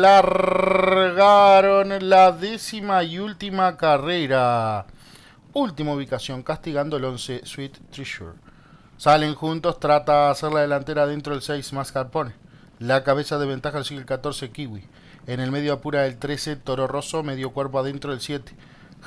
largaron la décima y última carrera. Última ubicación, castigando el 11 Sweet Treasure. Salen juntos, trata de hacer la delantera dentro del 6 más La cabeza de ventaja sigue el 14 Kiwi. En el medio apura el 13 Toro Rosso, medio cuerpo adentro del 7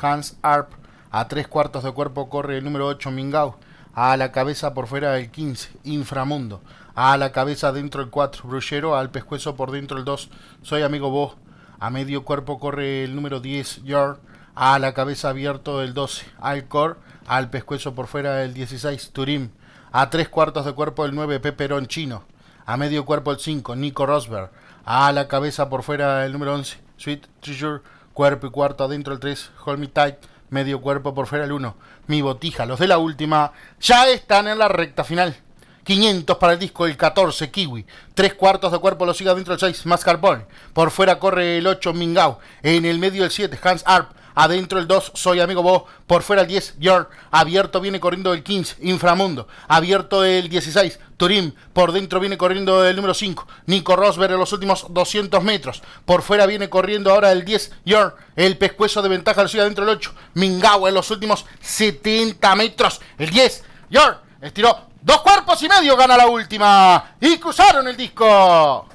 Hans Arp. A tres cuartos de cuerpo corre el número 8 Mingau. A la cabeza por fuera el 15, inframundo. A la cabeza dentro el 4, Brullero. Al pescuezo por dentro el 2, soy amigo vos. A medio cuerpo corre el número 10, Yard. A la cabeza abierto el 12, Alcor. Al pescuezo por fuera el 16, Turim. A tres cuartos de cuerpo el 9, Peperón Chino. A medio cuerpo el 5, Nico Rosberg. A la cabeza por fuera el número 11, Sweet Treasure. Cuerpo y cuarto adentro el 3, Hold Me Tight medio cuerpo por fuera el 1. Mi botija, los de la última, ya están en la recta final. 500 para el disco, el 14, Kiwi. Tres cuartos de cuerpo lo siga dentro el 6, Mascarpone. Por fuera corre el 8, Mingao. En el medio el 7, Hans Arp. Adentro el 2, soy amigo vos. Por fuera el 10, York. Abierto viene corriendo el 15, Inframundo. Abierto el 16, Turín. Por dentro viene corriendo el número 5, Nico Rosberg en los últimos 200 metros. Por fuera viene corriendo ahora el 10, York. El pescuezo de ventaja lo ciudad adentro el 8, Mingao en los últimos 70 metros. El 10, York. Estiró dos cuerpos y medio, gana la última. Y cruzaron el disco.